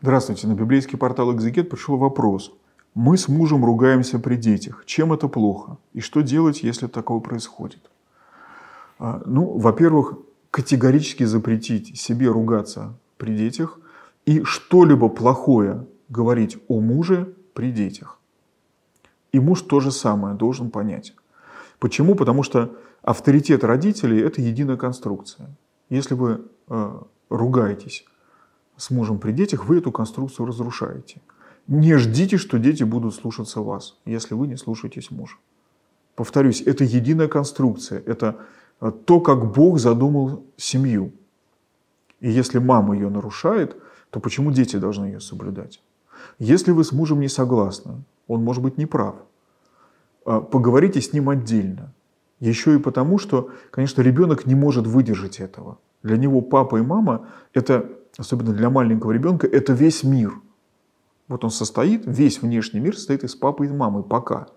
Здравствуйте, на библейский портал «Экзегет» пришел вопрос. Мы с мужем ругаемся при детях. Чем это плохо? И что делать, если такого происходит? А, ну, во-первых, категорически запретить себе ругаться при детях и что-либо плохое говорить о муже при детях. И муж то же самое должен понять. Почему? Потому что авторитет родителей – это единая конструкция. Если вы э, ругаетесь с мужем при детях, вы эту конструкцию разрушаете. Не ждите, что дети будут слушаться вас, если вы не слушаетесь мужа. Повторюсь, это единая конструкция, это э, то, как Бог задумал семью. И если мама ее нарушает, то почему дети должны ее соблюдать? Если вы с мужем не согласны, он может быть неправ, э, поговорите с ним отдельно. Еще и потому, что, конечно, ребенок не может выдержать этого. Для него папа и мама – это особенно для маленького ребенка, это весь мир. Вот он состоит, весь внешний мир состоит из папы и мамы пока.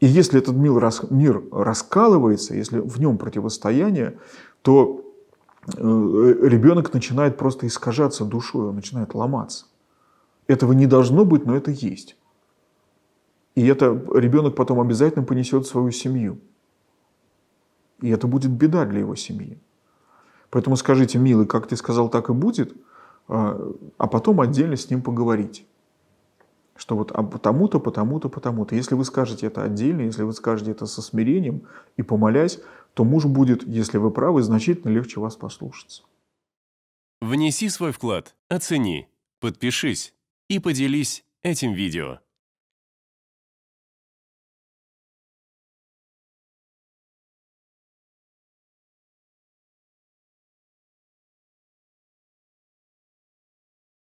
И если этот мир, раскалывается, если в нем противостояние, то э, ребенок начинает просто искажаться душой, он начинает ломаться. Этого не должно быть, но это есть. И это ребенок потом обязательно понесет в свою семью. И это будет беда для его семьи. Поэтому скажите, милый, как ты сказал, так и будет, а, а потом отдельно с ним поговорить. Что вот а потому-то, потому-то, потому-то. Если вы скажете это отдельно, если вы скажете это со смирением и помолясь, то муж будет, если вы правы, значительно легче вас послушаться. Внеси свой вклад, оцени, подпишись и поделись этим видео.